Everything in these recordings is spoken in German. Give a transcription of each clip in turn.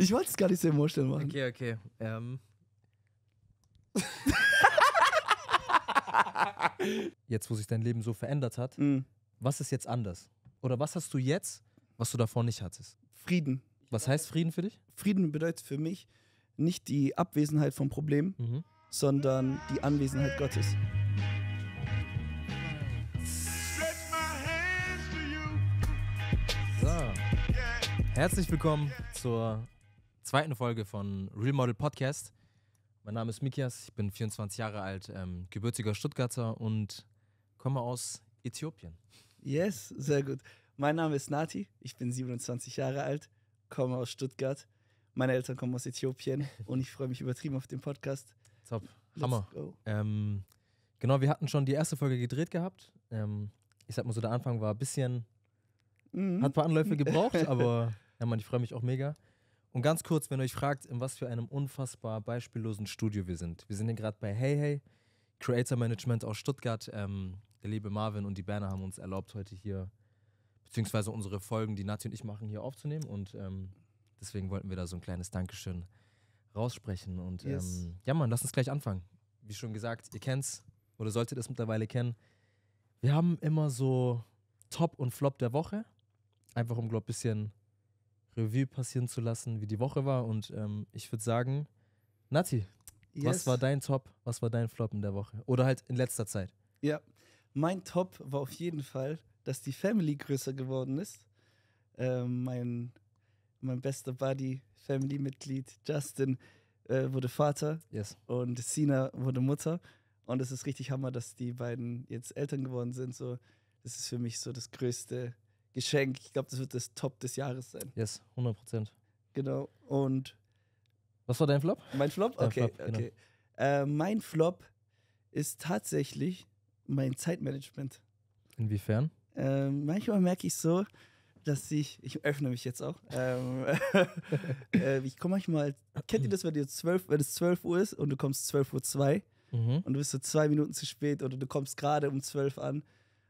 Ich wollte es gar nicht so emotional machen. Okay, okay. Ähm. jetzt, wo sich dein Leben so verändert hat, mhm. was ist jetzt anders? Oder was hast du jetzt, was du davor nicht hattest? Frieden. Was heißt Frieden für dich? Frieden bedeutet für mich nicht die Abwesenheit von Problemen, mhm. sondern die Anwesenheit Gottes. So. Herzlich willkommen zur zweiten Folge von Real Model Podcast. Mein Name ist Mikias, ich bin 24 Jahre alt, ähm, gebürtiger Stuttgarter und komme aus Äthiopien. Yes, sehr gut. Mein Name ist Nati, ich bin 27 Jahre alt, komme aus Stuttgart. Meine Eltern kommen aus Äthiopien und ich freue mich übertrieben auf den Podcast. Top, Let's Hammer. Ähm, genau, wir hatten schon die erste Folge gedreht gehabt. Ähm, ich sag mal so, der Anfang war ein bisschen, mhm. hat ein paar Anläufe gebraucht, aber ja, man, ich freue mich auch mega. Und ganz kurz, wenn ihr euch fragt, in was für einem unfassbar beispiellosen Studio wir sind. Wir sind hier gerade bei Hey Hey, Creator Management aus Stuttgart. Ähm, der liebe Marvin und die Berner haben uns erlaubt, heute hier, beziehungsweise unsere Folgen, die Nati und ich machen, hier aufzunehmen. Und ähm, deswegen wollten wir da so ein kleines Dankeschön raussprechen. Und ähm, yes. ähm, ja, Mann, lass uns gleich anfangen. Wie schon gesagt, ihr kennt's oder solltet es mittlerweile kennen. Wir haben immer so Top und Flop der Woche. Einfach um, glaube ich, ein bisschen Revue passieren zu lassen, wie die Woche war. Und ähm, ich würde sagen, Nati, yes. was war dein Top, was war dein Flop in der Woche? Oder halt in letzter Zeit? Ja, mein Top war auf jeden Fall, dass die Family größer geworden ist. Äh, mein, mein bester Buddy, Family-Mitglied Justin äh, wurde Vater yes. und Sina wurde Mutter. Und es ist richtig Hammer, dass die beiden jetzt Eltern geworden sind. So, das ist für mich so das größte Geschenk. Ich glaube, das wird das Top des Jahres sein. Yes, 100 Prozent. Genau. Und. Was war dein Flop? Mein Flop? okay, Flop, genau. okay. Äh, mein Flop ist tatsächlich mein Zeitmanagement. Inwiefern? Äh, manchmal merke ich so, dass ich, ich öffne mich jetzt auch. Ähm, äh, ich komme manchmal, kennt ihr das, wenn, ihr 12, wenn es 12 Uhr ist und du kommst 12.02 Uhr mhm. und du bist so zwei Minuten zu spät oder du kommst gerade um 12 Uhr an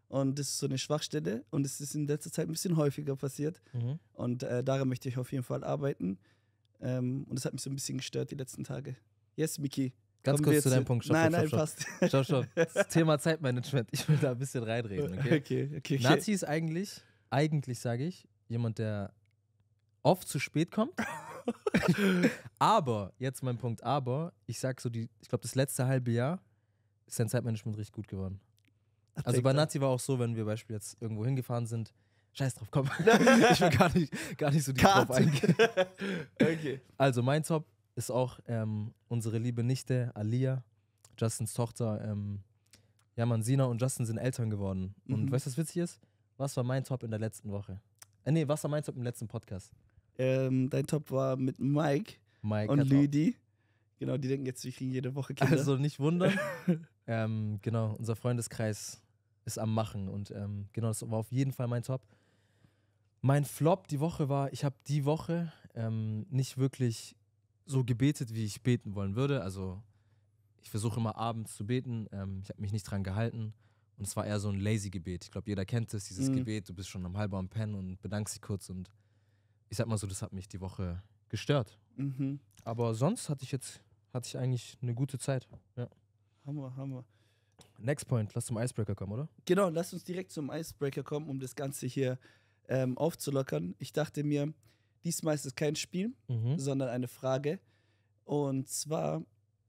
und das ist so eine Schwachstelle und es ist in letzter Zeit ein bisschen häufiger passiert. Mhm. Und äh, daran möchte ich auf jeden Fall arbeiten. Ähm, und das hat mich so ein bisschen gestört die letzten Tage. Yes, Miki. Ganz kurz zu deinem Punkt. Stopp, nein, nein, passt. Stopp, stopp. Das Thema Zeitmanagement. Ich will da ein bisschen reinreden. Okay, okay. okay, Nazi ist eigentlich, eigentlich sage ich, jemand, der oft zu spät kommt. aber, jetzt mein Punkt, aber, ich sag so, die, ich glaube, das letzte halbe Jahr ist sein Zeitmanagement richtig gut geworden. Also bei Nazi war auch so, wenn wir Beispiel jetzt irgendwo hingefahren sind, scheiß drauf, komm. ich will gar nicht, gar nicht so die drauf eingehen. okay. Also mein Top ist auch ähm, unsere liebe Nichte Alia, Justins Tochter. Ähm, ja, man, Sina und Justin sind Eltern geworden. Mhm. Und weißt du, was witzig ist? Was war mein Top in der letzten Woche? Äh, nee, was war mein Top im letzten Podcast? Ähm, dein Top war mit Mike, Mike und Lüdi. Genau, die denken jetzt, wir kriegen jede Woche Kinder. Also nicht wundern. ähm, genau, unser Freundeskreis ist am Machen. Und ähm, genau, das war auf jeden Fall mein Top. Mein Flop die Woche war, ich habe die Woche ähm, nicht wirklich so gebetet, wie ich beten wollen würde. Also ich versuche immer abends zu beten. Ähm, ich habe mich nicht dran gehalten. Und es war eher so ein lazy Gebet. Ich glaube, jeder kennt es, dieses mhm. Gebet. Du bist schon am halben am Pennen und bedankst dich kurz. Und ich sag mal so, das hat mich die Woche gestört. Mhm. Aber sonst hatte ich jetzt, hatte ich eigentlich eine gute Zeit. Ja. Hammer, Hammer. Next Point, lass zum Icebreaker kommen, oder? Genau, lass uns direkt zum Icebreaker kommen, um das Ganze hier ähm, aufzulockern. Ich dachte mir, diesmal ist es kein Spiel, mhm. sondern eine Frage. Und zwar,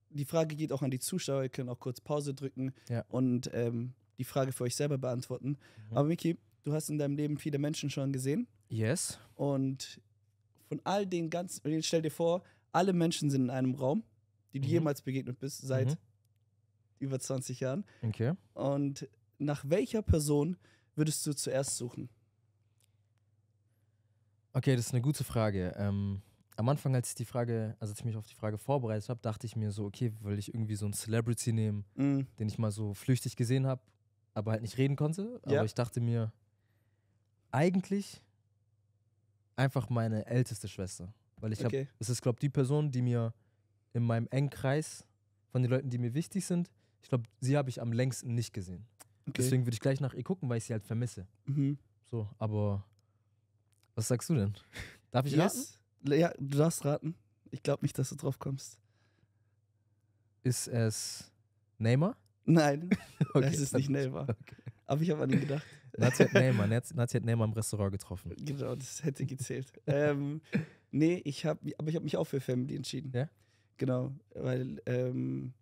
die Frage geht auch an die Zuschauer, ihr könnt auch kurz Pause drücken ja. und ähm, die Frage für euch selber beantworten. Mhm. Aber Miki, du hast in deinem Leben viele Menschen schon gesehen. Yes. Und von all den ganzen, stell dir vor, alle Menschen sind in einem Raum, die du mhm. jemals begegnet bist, seit mhm über 20 Jahren. Okay. Und nach welcher Person würdest du zuerst suchen? Okay, das ist eine gute Frage. Ähm, am Anfang, als ich die Frage, also als ich mich auf die Frage vorbereitet habe, dachte ich mir so, okay, will ich irgendwie so einen Celebrity nehmen, mm. den ich mal so flüchtig gesehen habe, aber halt nicht reden konnte. Ja. Aber ich dachte mir, eigentlich einfach meine älteste Schwester. Weil ich okay. habe, es ist, glaube ich, die Person, die mir in meinem engen Kreis von den Leuten, die mir wichtig sind, ich glaube, sie habe ich am längsten nicht gesehen. Okay. Deswegen würde ich gleich nach ihr gucken, weil ich sie halt vermisse. Mhm. So, aber was sagst du denn? Darf ich yes. raten? Ja, du darfst raten. Ich glaube nicht, dass du drauf kommst. Ist es Neymar? Nein, okay, es ist nicht Neymar. Okay. Aber ich habe an ihn gedacht. Nazi hat Neymar, ne, Nazi, hat Neymar im Restaurant getroffen. Genau, das hätte gezählt. ähm, nee, ich habe, aber ich habe mich auch für Family entschieden. Ja? Genau, weil ähm,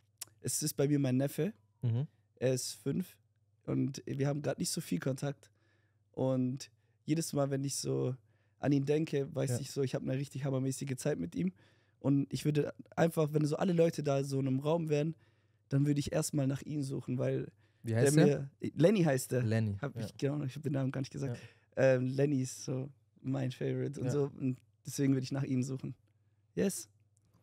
es ist bei mir mein Neffe. Mhm. Er ist fünf und wir haben gerade nicht so viel Kontakt. Und jedes Mal, wenn ich so an ihn denke, weiß ja. ich so, ich habe eine richtig hammermäßige Zeit mit ihm. Und ich würde einfach, wenn so alle Leute da so in einem Raum wären, dann würde ich erstmal nach ihm suchen, weil Wie heißt der, der? Mir, Lenny heißt der. Lenny. Hab ja. ich, genau, ich habe den Namen gar nicht gesagt. Ja. Ähm, Lenny ist so mein Favorite und so. Und deswegen würde ich nach ihm suchen. Yes.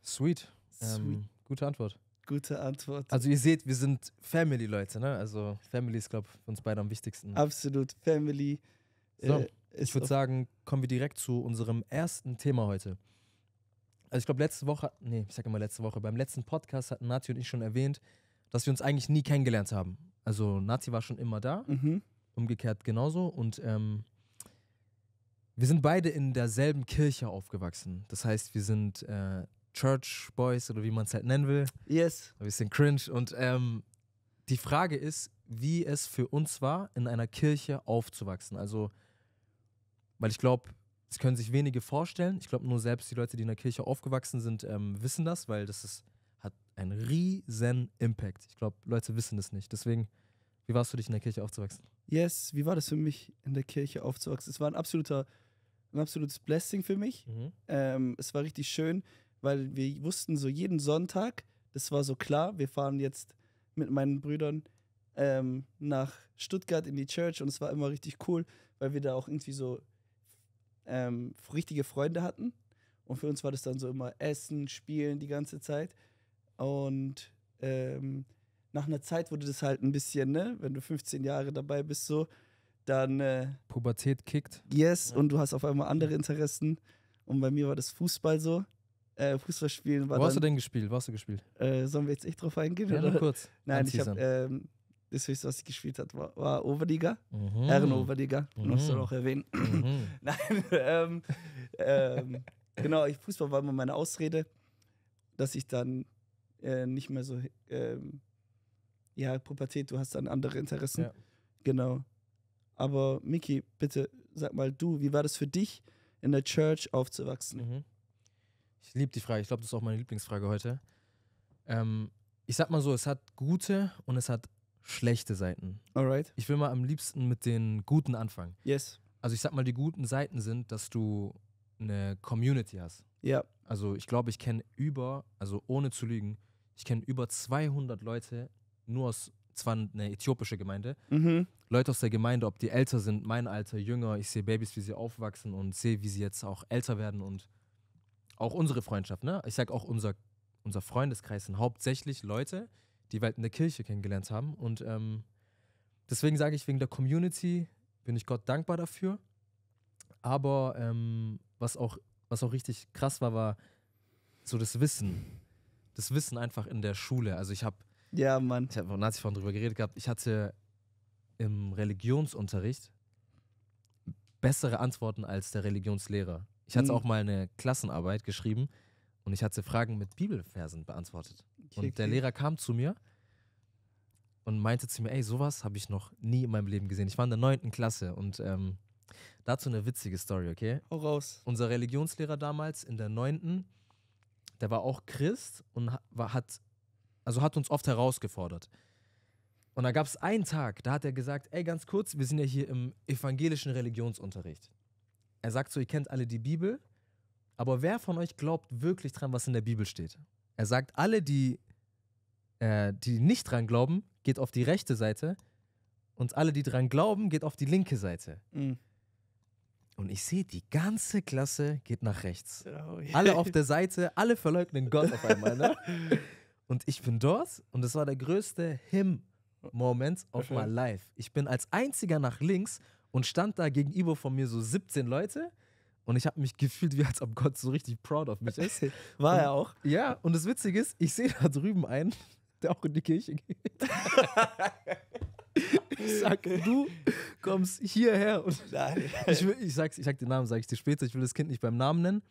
Sweet. Sweet. Ähm, gute Antwort. Gute Antwort. Also ihr seht, wir sind Family-Leute, ne? Also Family ist, glaube ich, für uns beide am wichtigsten. Absolut, Family. Äh, so, äh, ich würde sagen, kommen wir direkt zu unserem ersten Thema heute. Also ich glaube, letzte Woche, nee, ich sage immer letzte Woche, beim letzten Podcast hatten Nati und ich schon erwähnt, dass wir uns eigentlich nie kennengelernt haben. Also Nati war schon immer da, mhm. umgekehrt genauso. Und ähm, wir sind beide in derselben Kirche aufgewachsen. Das heißt, wir sind äh, Church Boys oder wie man es halt nennen will. Yes. Ein bisschen cringe. Und ähm, die Frage ist, wie es für uns war, in einer Kirche aufzuwachsen. Also, weil ich glaube, es können sich wenige vorstellen. Ich glaube, nur selbst die Leute, die in der Kirche aufgewachsen sind, ähm, wissen das, weil das ist, hat einen riesen Impact. Ich glaube, Leute wissen das nicht. Deswegen, wie warst du dich, in der Kirche aufzuwachsen? Yes, wie war das für mich, in der Kirche aufzuwachsen? Es war ein absoluter, ein absolutes Blessing für mich. Mhm. Ähm, es war richtig schön weil wir wussten so jeden Sonntag, das war so klar, wir fahren jetzt mit meinen Brüdern ähm, nach Stuttgart in die Church und es war immer richtig cool, weil wir da auch irgendwie so ähm, richtige Freunde hatten. Und für uns war das dann so immer Essen, Spielen die ganze Zeit. Und ähm, nach einer Zeit wurde das halt ein bisschen, ne, wenn du 15 Jahre dabei bist, so, dann. Äh, Pubertät kickt. Yes, ja. und du hast auf einmal andere Interessen. Und bei mir war das Fußball so äh, Fußball spielen. Wo dann, hast du denn gespielt? Wo hast du gespielt? Äh, sollen wir jetzt echt drauf eingehen? Ja, nur kurz. Nein, ich habe ähm, das höchste, was ich gespielt habe, war, war, Oberliga, mhm. Herren-Oberliga, mhm. musst du noch erwähnen. Mhm. Nein, ähm, ähm, genau, ich, Fußball war immer meine Ausrede, dass ich dann äh, nicht mehr so, ähm, ja, Pubertät, du hast dann andere Interessen. Ja. Genau. Aber Miki, bitte sag mal du, wie war das für dich, in der Church aufzuwachsen? Mhm. Ich liebe die Frage. Ich glaube, das ist auch meine Lieblingsfrage heute. Ähm, ich sag mal so, es hat gute und es hat schlechte Seiten. Alright. Ich will mal am liebsten mit den guten anfangen. Yes. Also ich sag mal, die guten Seiten sind, dass du eine Community hast. Ja. Yeah. Also ich glaube, ich kenne über, also ohne zu lügen, ich kenne über 200 Leute nur aus, zwar eine äthiopische Gemeinde, mhm. Leute aus der Gemeinde, ob die älter sind, mein Alter, jünger, ich sehe Babys, wie sie aufwachsen und sehe, wie sie jetzt auch älter werden und auch unsere Freundschaft, ne? Ich sag auch unser, unser Freundeskreis sind hauptsächlich Leute, die wir halt in der Kirche kennengelernt haben. Und ähm, deswegen sage ich, wegen der Community bin ich Gott dankbar dafür. Aber ähm, was, auch, was auch richtig krass war, war so das Wissen. Das Wissen einfach in der Schule. Also ich habe ja, Mann. Ich habe Nazi vorhin drüber geredet gehabt. Ich hatte im Religionsunterricht bessere Antworten als der Religionslehrer. Ich hatte mhm. auch mal eine Klassenarbeit geschrieben und ich hatte Fragen mit Bibelversen beantwortet. Kick, und der kick. Lehrer kam zu mir und meinte zu mir, ey, sowas habe ich noch nie in meinem Leben gesehen. Ich war in der neunten Klasse und ähm, dazu eine witzige Story, okay? Hau raus. Unser Religionslehrer damals in der neunten, der war auch Christ und hat, also hat uns oft herausgefordert. Und da gab es einen Tag, da hat er gesagt, ey, ganz kurz, wir sind ja hier im evangelischen Religionsunterricht. Er sagt so, ihr kennt alle die Bibel, aber wer von euch glaubt wirklich dran, was in der Bibel steht? Er sagt, alle, die, äh, die nicht dran glauben, geht auf die rechte Seite und alle, die dran glauben, geht auf die linke Seite. Mhm. Und ich sehe, die ganze Klasse geht nach rechts. Oh, yeah. Alle auf der Seite, alle verleugnen Gott auf einmal. Ne? und ich bin dort und das war der größte Him-Moment of my life. Ich bin als einziger nach links und stand da gegenüber von mir so 17 Leute. Und ich habe mich gefühlt, wie als ob Gott so richtig proud of mich ist. War und, er auch? Ja, und das Witzige ist, ich sehe da drüben einen, der auch in die Kirche geht. ich sag, du kommst hierher. Und ich, will, ich, sag's, ich sag den Namen, sag ich dir später, ich will das Kind nicht beim Namen nennen.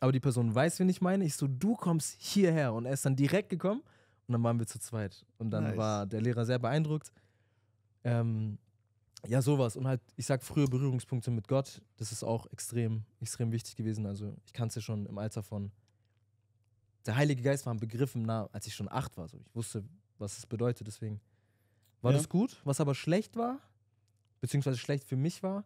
Aber die Person weiß, wen ich meine. Ich so, du kommst hierher. Und er ist dann direkt gekommen und dann waren wir zu zweit. Und dann nice. war der Lehrer sehr beeindruckt. Ähm, ja, sowas. Und halt, ich sag, früher Berührungspunkte mit Gott, das ist auch extrem, extrem wichtig gewesen. Also ich kann es ja schon im Alter von. Der Heilige Geist war ein Begriff im Namen, als ich schon acht war. So. Ich wusste, was es bedeutet, deswegen. War ja. das gut? Was aber schlecht war, beziehungsweise schlecht für mich war,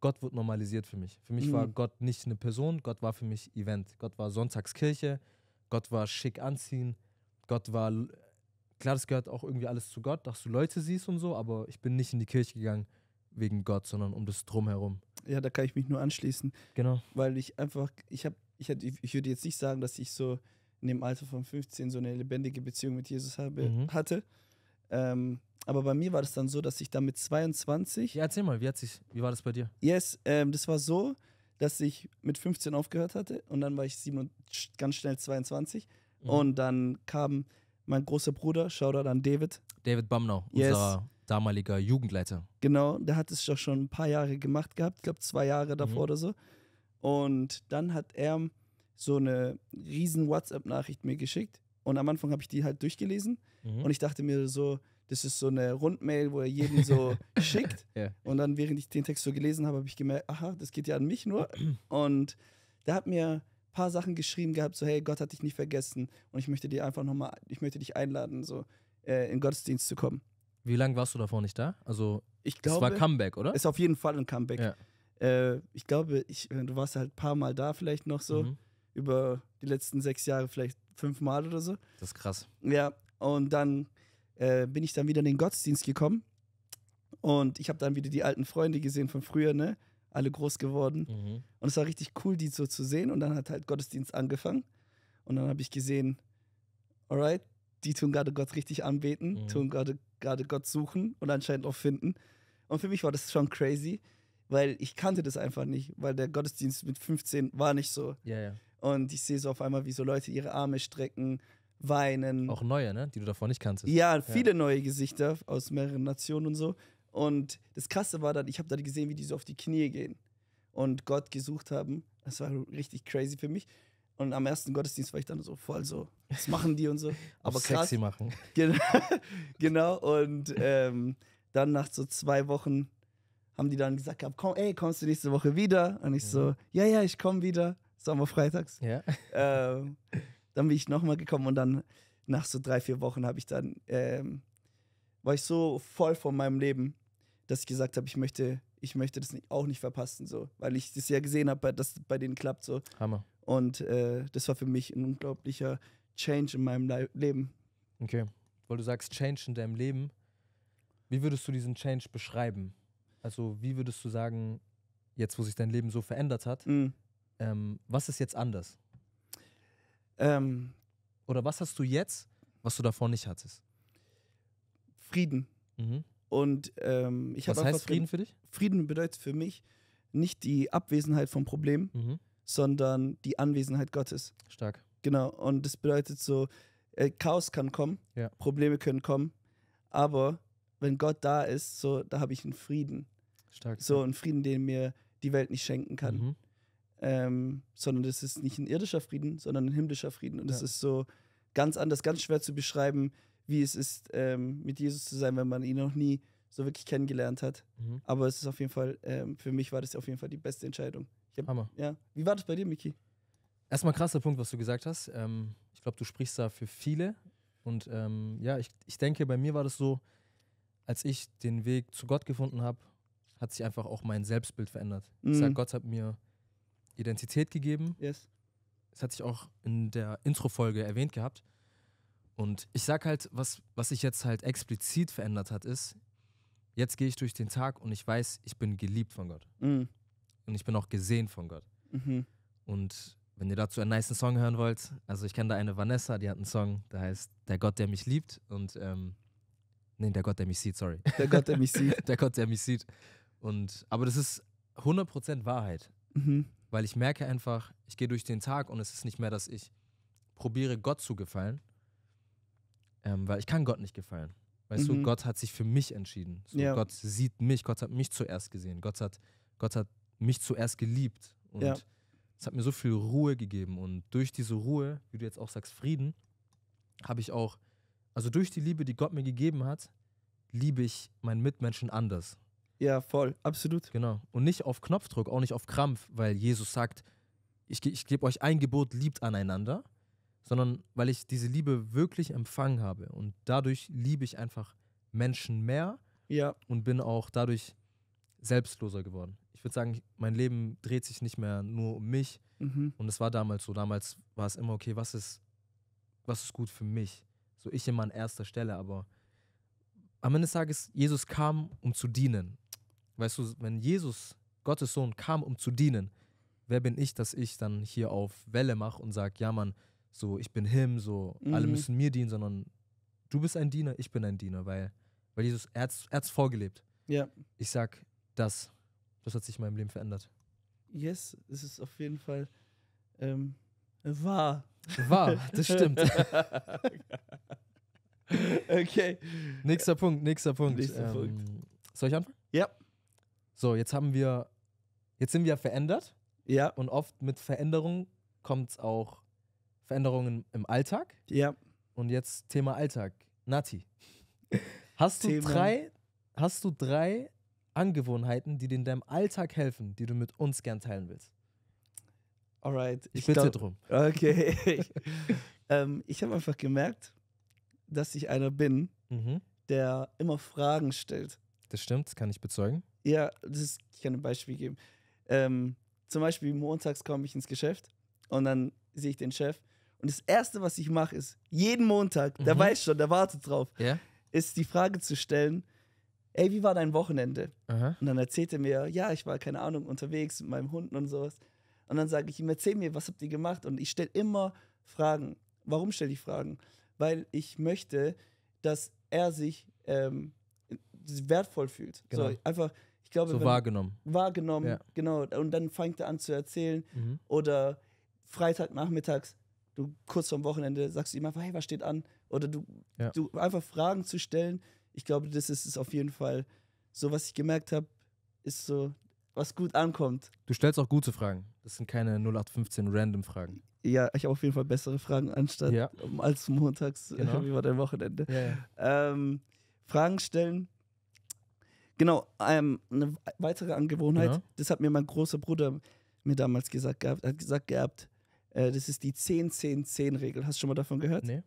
Gott wurde normalisiert für mich. Für mich mhm. war Gott nicht eine Person, Gott war für mich Event. Gott war Sonntagskirche, Gott war schick anziehen, Gott war. Klar, das gehört auch irgendwie alles zu Gott, dass du Leute siehst und so, aber ich bin nicht in die Kirche gegangen, wegen Gott, sondern um das Drumherum. Ja, da kann ich mich nur anschließen. Genau. Weil ich einfach, ich habe, ich, hab, ich würde jetzt nicht sagen, dass ich so in dem Alter von 15 so eine lebendige Beziehung mit Jesus habe, mhm. hatte. Ähm, aber bei mir war das dann so, dass ich dann mit 22. Ja, erzähl mal, wie, hat sich, wie war das bei dir? Yes, ähm, das war so, dass ich mit 15 aufgehört hatte und dann war ich sieben ganz schnell 22. Mhm. Und dann kam mein großer Bruder, Shoutout an David. David Bumnow, yes. unser damaliger Jugendleiter. Genau, der hat es doch schon ein paar Jahre gemacht gehabt, ich glaube zwei Jahre davor mhm. oder so. Und dann hat er so eine riesen WhatsApp-Nachricht mir geschickt. Und am Anfang habe ich die halt durchgelesen mhm. und ich dachte mir so, das ist so eine Rundmail, wo er jeden so schickt. Yeah. Und dann, während ich den Text so gelesen habe, habe ich gemerkt, aha, das geht ja an mich nur. und der hat mir ein paar Sachen geschrieben gehabt, so hey, Gott hat dich nicht vergessen und ich möchte dir einfach nochmal, ich möchte dich einladen, so äh, in Gottesdienst zu kommen. Wie lange warst du davor nicht da? Also, ich glaube, es war Comeback, oder? Ist auf jeden Fall ein Comeback. Ja. Äh, ich glaube, ich, du warst halt ein paar Mal da, vielleicht noch so, mhm. über die letzten sechs Jahre, vielleicht fünf Mal oder so. Das ist krass. Ja, und dann äh, bin ich dann wieder in den Gottesdienst gekommen und ich habe dann wieder die alten Freunde gesehen von früher, ne? Alle groß geworden. Mhm. Und es war richtig cool, die so zu sehen. Und dann hat halt Gottesdienst angefangen. Und dann habe ich gesehen, alright, die tun gerade Gott richtig anbeten, mhm. tun gerade, gerade Gott suchen und anscheinend auch finden. Und für mich war das schon crazy, weil ich kannte das einfach nicht, weil der Gottesdienst mit 15 war nicht so. Ja, ja. Und ich sehe so auf einmal, wie so Leute ihre Arme strecken, weinen. Auch neue, ne? Die du davor nicht kanntest. Ja, viele ja. neue Gesichter aus mehreren Nationen und so. Und das Krasse war dann, ich habe dann gesehen, wie die so auf die Knie gehen und Gott gesucht haben. Das war richtig crazy für mich. Und am ersten Gottesdienst war ich dann so voll so, was machen die und so. Aber krass. Sexy machen. Genau, Und ähm, dann nach so zwei Wochen haben die dann gesagt komm, ey, kommst du nächste Woche wieder? Und ich mhm. so, ja, ja, ich komme wieder. Sommer freitags. Ja. Ähm, dann bin ich nochmal gekommen und dann nach so drei, vier Wochen habe ich dann, ähm, war ich so voll von meinem Leben, dass ich gesagt habe, ich möchte ich möchte das auch nicht verpassen, so, weil ich das ja gesehen habe, dass es bei denen klappt so. Hammer. Und äh, das war für mich ein unglaublicher Change in meinem Le Leben. Okay. Weil du sagst Change in deinem Leben. Wie würdest du diesen Change beschreiben? Also, wie würdest du sagen, jetzt wo sich dein Leben so verändert hat, mhm. ähm, was ist jetzt anders? Ähm, Oder was hast du jetzt, was du davor nicht hattest? Frieden. Mhm. Und ähm, ich habe. Was heißt Frieden für dich? Frieden bedeutet für mich nicht die Abwesenheit von Problemen, mhm. sondern die Anwesenheit Gottes. Stark. Genau, und das bedeutet so, äh, Chaos kann kommen, ja. Probleme können kommen, aber wenn Gott da ist, so, da habe ich einen Frieden. Stark. So einen Frieden, den mir die Welt nicht schenken kann. Mhm. Ähm, sondern das ist nicht ein irdischer Frieden, sondern ein himmlischer Frieden. Und ja. das ist so ganz anders, ganz schwer zu beschreiben, wie es ist, ähm, mit Jesus zu sein, wenn man ihn noch nie so wirklich kennengelernt hat. Mhm. Aber es ist auf jeden Fall, ähm, für mich war das auf jeden Fall die beste Entscheidung. Hab, Hammer. Ja. Wie war das bei dir, Miki? Erstmal krasser Punkt, was du gesagt hast. Ähm, ich glaube, du sprichst da für viele. Und ähm, ja, ich, ich denke, bei mir war das so, als ich den Weg zu Gott gefunden habe, hat sich einfach auch mein Selbstbild verändert. Mhm. Ich sage, Gott hat mir Identität gegeben. Yes. Das hat sich auch in der Intro-Folge erwähnt gehabt. Und ich sag halt, was, was sich jetzt halt explizit verändert hat, ist, jetzt gehe ich durch den Tag und ich weiß, ich bin geliebt von Gott. Mhm. Und ich bin auch gesehen von Gott. Mhm. Und wenn ihr dazu einen nice Song hören wollt, also ich kenne da eine Vanessa, die hat einen Song, der heißt Der Gott, der mich liebt und ähm, nee, der Gott, der mich sieht, sorry. Der Gott, der mich sieht. der Gott, der mich sieht. Und aber das ist 100% Wahrheit. Mhm. Weil ich merke einfach, ich gehe durch den Tag und es ist nicht mehr, dass ich probiere Gott zu gefallen, ähm, weil ich kann Gott nicht gefallen. Weißt mhm. du, Gott hat sich für mich entschieden. So, ja. Gott sieht mich, Gott hat mich zuerst gesehen, Gott hat, Gott hat mich zuerst geliebt. Und ja. es hat mir so viel Ruhe gegeben. Und durch diese Ruhe, wie du jetzt auch sagst, Frieden, habe ich auch, also durch die Liebe, die Gott mir gegeben hat, liebe ich meinen Mitmenschen anders. Ja, voll, absolut. Genau. Und nicht auf Knopfdruck, auch nicht auf Krampf, weil Jesus sagt, ich, ich gebe euch ein Gebot, liebt aneinander sondern weil ich diese Liebe wirklich empfangen habe. Und dadurch liebe ich einfach Menschen mehr ja. und bin auch dadurch selbstloser geworden. Ich würde sagen, mein Leben dreht sich nicht mehr nur um mich. Mhm. Und es war damals so. Damals war es immer okay, was ist, was ist gut für mich? So ich immer an erster Stelle, aber am Ende des Tages, Jesus kam, um zu dienen. Weißt du, wenn Jesus, Gottes Sohn, kam, um zu dienen, wer bin ich, dass ich dann hier auf Welle mache und sage, ja Mann, so ich bin him, so mhm. alle müssen mir dienen, sondern du bist ein Diener, ich bin ein Diener, weil, weil Jesus, er hat es vorgelebt. Ja. Ich sag, das, das hat sich in meinem Leben verändert. Yes, es ist auf jeden Fall ähm, wahr. Wahr, das stimmt. okay. Nächster Punkt, nächster Punkt. Nächster ähm, Punkt. Soll ich anfangen? Ja. So, jetzt haben wir, jetzt sind wir verändert. Ja. Und oft mit Veränderung kommt es auch Veränderungen im Alltag. Ja. Und jetzt Thema Alltag. Nati, hast du, drei, hast du drei Angewohnheiten, die dir in deinem Alltag helfen, die du mit uns gern teilen willst? Alright. Ich, ich bitte glaub, drum. Okay. ähm, ich habe einfach gemerkt, dass ich einer bin, mhm. der immer Fragen stellt. Das stimmt, das kann ich bezeugen. Ja, das ist, ich kann ein Beispiel geben. Ähm, zum Beispiel montags komme ich ins Geschäft und dann sehe ich den Chef und das Erste, was ich mache, ist, jeden Montag, mhm. der weiß schon, der wartet drauf, yeah. ist die Frage zu stellen, ey, wie war dein Wochenende? Aha. Und dann erzählt er mir, ja, ich war, keine Ahnung, unterwegs mit meinem Hund und sowas. Und dann sage ich ihm, erzähl mir, was habt ihr gemacht? Und ich stelle immer Fragen. Warum stelle ich Fragen? Weil ich möchte, dass er sich ähm, wertvoll fühlt. Genau. So, einfach, ich glaube, so wahrgenommen. Wahrgenommen, ja. genau. Und dann fängt er an zu erzählen. Mhm. Oder Freitagnachmittags du kurz vorm Wochenende sagst du ihm einfach, hey, was steht an? Oder du, ja. du einfach Fragen zu stellen. Ich glaube, das ist es auf jeden Fall. So, was ich gemerkt habe, ist so, was gut ankommt. Du stellst auch gute Fragen. Das sind keine 0815 random Fragen. Ja, ich habe auf jeden Fall bessere Fragen anstatt ja. als montags genau. wie war dein Wochenende. Ja, ähm, Fragen stellen. Genau, ähm, eine weitere Angewohnheit, genau. das hat mir mein großer Bruder mir damals gesagt gehabt, hat gesagt gehabt, äh, das ist die 10-10-10-Regel. Hast du schon mal davon gehört? Nee.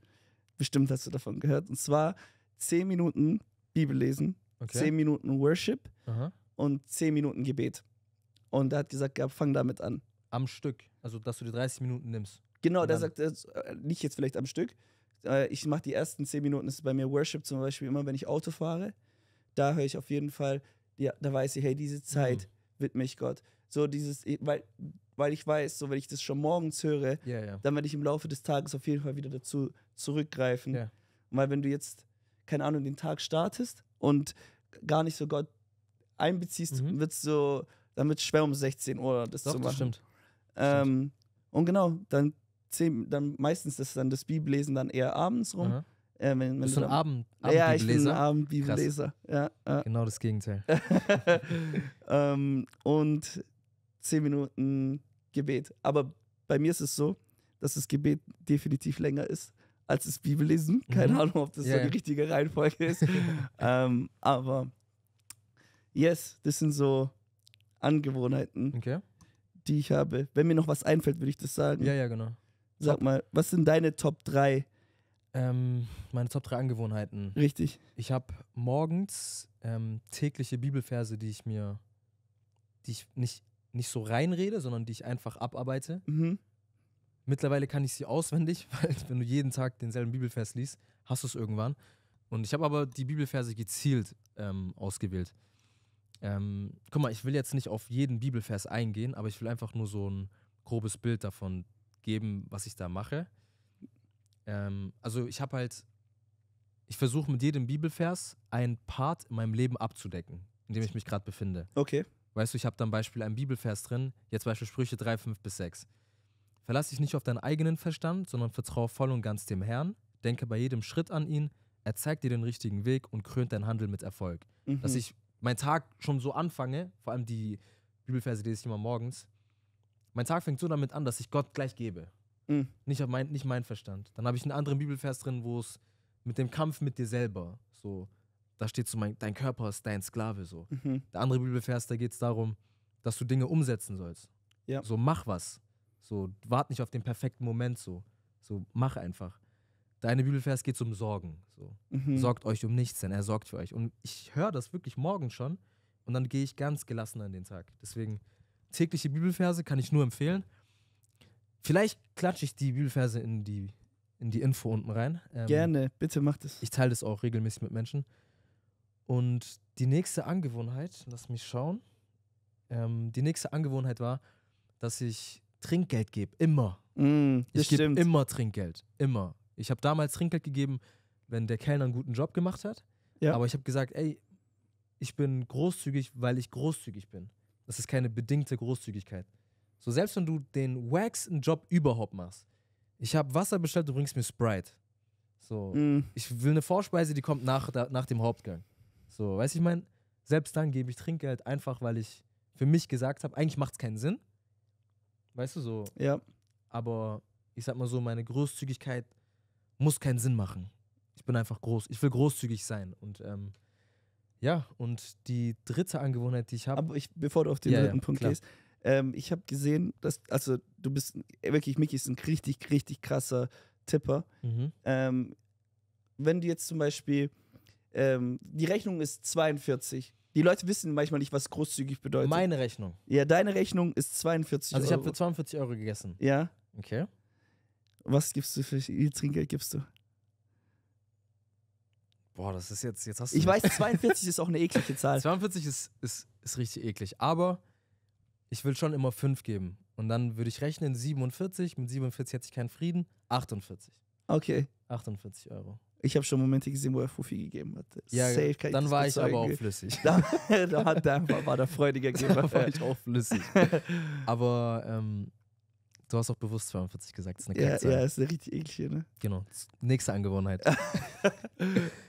Bestimmt hast du davon gehört. Und zwar 10 Minuten Bibel lesen, okay. 10 Minuten Worship Aha. und 10 Minuten Gebet. Und er hat gesagt, ja, fang damit an. Am Stück, also dass du die 30 Minuten nimmst. Genau, der sagt, äh, nicht jetzt vielleicht am Stück. Äh, ich mache die ersten 10 Minuten, ist bei mir Worship zum Beispiel immer, wenn ich Auto fahre. Da höre ich auf jeden Fall, ja, da weiß ich, hey, diese Zeit. Mhm widme ich Gott. So dieses, weil, weil ich weiß, so wenn ich das schon morgens höre, yeah, yeah. dann werde ich im Laufe des Tages auf jeden Fall wieder dazu zurückgreifen. Yeah. Weil wenn du jetzt, keine Ahnung, den Tag startest und gar nicht so Gott einbeziehst, mhm. wird so, dann wird es schwer um 16 Uhr das Doch, zu machen. Das stimmt. Ähm, stimmt. Und genau, dann, zehn, dann meistens ist dann das Bibellesen dann eher abends rum. Mhm. Äh, wenn, wenn du so ein Abend, Abend Ja, ich bin ein Abendbibelleser. Ja, äh. Genau das Gegenteil. ähm, und zehn Minuten Gebet. Aber bei mir ist es so, dass das Gebet definitiv länger ist als das Bibellesen. Mhm. Keine mhm. Ahnung, ob das yeah. so die richtige Reihenfolge ist. ähm, aber yes, das sind so Angewohnheiten, okay. die ich habe. Wenn mir noch was einfällt, würde ich das sagen. Ja, ja, genau. Sag mal, was sind deine Top 3 ähm, meine Top 3 Angewohnheiten. Richtig. Ich habe morgens ähm, tägliche Bibelverse, die ich mir, die ich nicht, nicht so reinrede, sondern die ich einfach abarbeite. Mhm. Mittlerweile kann ich sie auswendig, weil wenn du jeden Tag denselben Bibelvers liest, hast du es irgendwann. Und ich habe aber die Bibelverse gezielt ähm, ausgewählt. Ähm, guck mal, ich will jetzt nicht auf jeden Bibelvers eingehen, aber ich will einfach nur so ein grobes Bild davon geben, was ich da mache ähm, also ich habe halt, ich versuche mit jedem Bibelvers einen Part in meinem Leben abzudecken, in dem ich mich gerade befinde. Okay. Weißt du, ich habe dann Beispiel einen Bibelvers drin, jetzt Beispiel Sprüche 3, 5 bis 6. Verlass dich nicht auf deinen eigenen Verstand, sondern vertraue voll und ganz dem Herrn, denke bei jedem Schritt an ihn, er zeigt dir den richtigen Weg und krönt dein Handel mit Erfolg. Mhm. Dass ich meinen Tag schon so anfange, vor allem die Bibelverse lese ich immer morgens, mein Tag fängt so damit an, dass ich Gott gleich gebe. Mhm. Nicht, mein, nicht mein Verstand. Dann habe ich einen anderen Bibelvers drin, wo es mit dem Kampf mit dir selber, so, da steht so, mein, dein Körper ist dein Sklave, so. Mhm. Der andere Bibelvers, da geht es darum, dass du Dinge umsetzen sollst. Ja. So, mach was. So, wart nicht auf den perfekten Moment, so. So, mach einfach. Der eine Bibelvers geht um Sorgen. So. Mhm. Sorgt euch um nichts, denn er sorgt für euch. Und ich höre das wirklich morgen schon und dann gehe ich ganz gelassen an den Tag. Deswegen, tägliche Bibelverse kann ich nur empfehlen. Vielleicht klatsche ich die Bibelverse in die, in die Info unten rein. Ähm, Gerne, bitte macht es. Ich teile das auch regelmäßig mit Menschen. Und die nächste Angewohnheit, lass mich schauen. Ähm, die nächste Angewohnheit war, dass ich Trinkgeld gebe. Immer. Mm, ich gebe immer Trinkgeld. Immer. Ich habe damals Trinkgeld gegeben, wenn der Kellner einen guten Job gemacht hat. Ja. Aber ich habe gesagt, ey, ich bin großzügig, weil ich großzügig bin. Das ist keine bedingte Großzügigkeit. So, selbst wenn du den wacksten Job überhaupt machst. Ich habe Wasser bestellt, du bringst mir Sprite. So, mm. ich will eine Vorspeise, die kommt nach, da, nach dem Hauptgang. So, weißt du, ich meine, selbst dann gebe ich Trinkgeld einfach, weil ich für mich gesagt habe, eigentlich macht es keinen Sinn. Weißt du so? Ja. Aber ich sag mal so, meine Großzügigkeit muss keinen Sinn machen. Ich bin einfach groß. Ich will großzügig sein. Und ähm, ja, und die dritte Angewohnheit, die ich habe. Aber ich, bevor du auf den ja, dritten ja, Punkt klar. gehst, ähm, ich habe gesehen, dass, also du bist wirklich, Mickey ist ein richtig, richtig krasser Tipper. Mhm. Ähm, wenn du jetzt zum Beispiel, ähm, die Rechnung ist 42. Die Leute wissen manchmal nicht, was großzügig bedeutet. Meine Rechnung. Ja, deine Rechnung ist 42 Euro. Also ich habe für 42 Euro gegessen. Ja. Okay. Was gibst du für Trinkgeld gibst du? Boah, das ist jetzt, jetzt hast du. Ich weiß, 42 ist auch eine eklige Zahl. 42 ist, ist, ist richtig eklig, aber ich will schon immer 5 geben. Und dann würde ich rechnen 47, mit 47 hätte ich keinen Frieden, 48. Okay. 48 Euro. Ich habe schon Momente gesehen, wo er Fufi gegeben hat. Ja, Safe, dann war ich aber auch flüssig. da, da, hat der, war der freudiger Geber. da war ich auch flüssig. aber ähm, du hast auch bewusst 42 gesagt. Das ist eine ja, ja, ist eine richtig eklige, ne? Genau. Nächste Angewohnheit.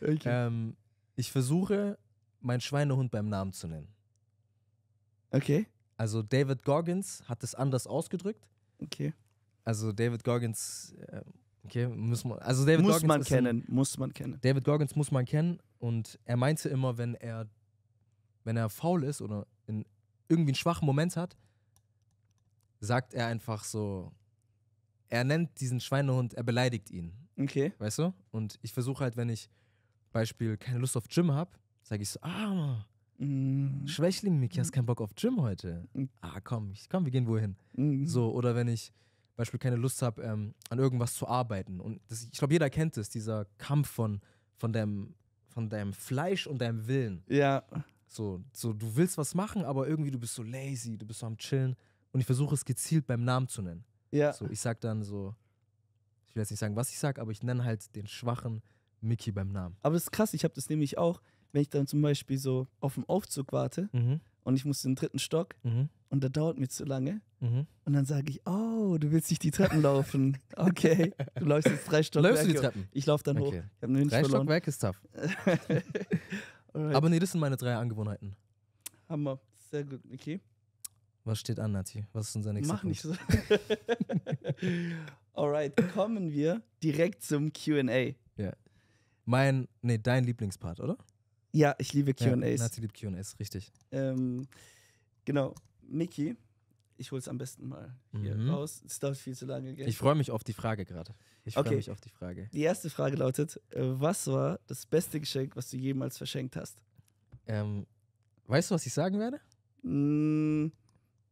okay. ähm, ich versuche, meinen Schweinehund beim Namen zu nennen. Okay. Also David Goggins hat es anders ausgedrückt. Okay. Also David Goggins, äh, okay, muss man, also David muss Goggins man kennen, ein, muss man kennen. David Goggins muss man kennen und er meinte immer, wenn er, wenn er faul ist oder in irgendwie einen schwachen Moment hat, sagt er einfach so, er nennt diesen Schweinehund, er beleidigt ihn. Okay. Weißt du? Und ich versuche halt, wenn ich Beispiel keine Lust auf Gym habe, sage ich so, ah, Mm. Schwächling, Miki, hast keinen Bock auf Gym heute. Mm. Ah, komm, ich, komm, wir gehen wohin. Mm. So, oder wenn ich Beispiel keine Lust habe, ähm, an irgendwas zu arbeiten. Und das, ich glaube, jeder kennt es, dieser Kampf von, von, deinem, von deinem Fleisch und deinem Willen. Ja. So, so, du willst was machen, aber irgendwie du bist so lazy, du bist so am Chillen. Und ich versuche es gezielt beim Namen zu nennen. Ja. So, ich sag dann so, ich will jetzt nicht sagen, was ich sag, aber ich nenne halt den schwachen Mickey beim Namen. Aber es ist krass, ich habe das nämlich auch wenn ich dann zum Beispiel so auf dem Aufzug warte mhm. und ich muss in den dritten Stock mhm. und da dauert mir zu lange mhm. und dann sage ich, oh, du willst nicht die Treppen laufen. Okay, du läufst jetzt drei Stockwerke. Läufst du die Treppen? Ich laufe dann okay. hoch. drei verloren. Stockwerke ist tough. Aber nee, das sind meine drei Angewohnheiten. Hammer, sehr gut, okay. Was steht an, Nati? Was ist unser nächster Mach Punkt? nicht so. Alright, kommen wir direkt zum QA. Ja. Mein, nee, dein Lieblingspart, oder? Ja, ich liebe QAs. Ja, Nazi liebt QAs, richtig. Ähm, genau, Mickey, ich hole es am besten mal hier mhm. raus. Es dauert viel zu lange. Gell? Ich freue mich auf die Frage gerade. Ich okay. freue mich auf die Frage. Die erste Frage lautet: äh, Was war das beste Geschenk, was du jemals verschenkt hast? Ähm, weißt du, was ich sagen werde? Mm.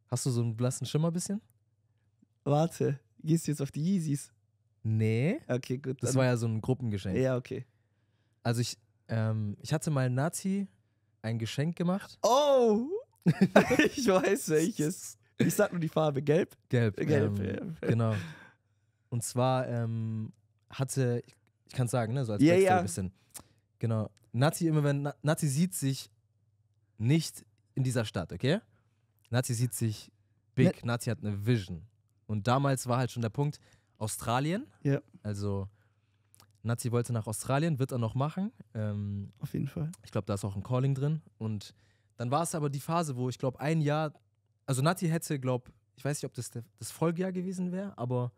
Hast du so einen blassen Schimmer bisschen? Warte, gehst du jetzt auf die Yeezys? Nee. Okay, gut. Das war ja so ein Gruppengeschenk. Ja, okay. Also ich, ähm, ich hatte mal Nazi ein Geschenk gemacht. Oh! ich weiß welches. Ich sag nur die Farbe gelb. Gelb. Gelb. Ähm, ja. Genau. Und zwar ähm, hatte, ich kann es sagen, ne, so als yeah, Backstory yeah. ein bisschen. Genau. Nazi, immer wenn Nazi sieht sich nicht in dieser Stadt, okay? Nazi sieht sich big. Ne Nazi hat eine Vision. Und damals war halt schon der Punkt Australien. Ja. Yeah. Also Nazi wollte nach Australien, wird er noch machen. Ähm, Auf jeden Fall. Ich glaube, da ist auch ein Calling drin. Und dann war es aber die Phase, wo ich glaube, ein Jahr, also Nazi hätte, glaube ich, weiß nicht, ob das das Folgejahr gewesen wäre, aber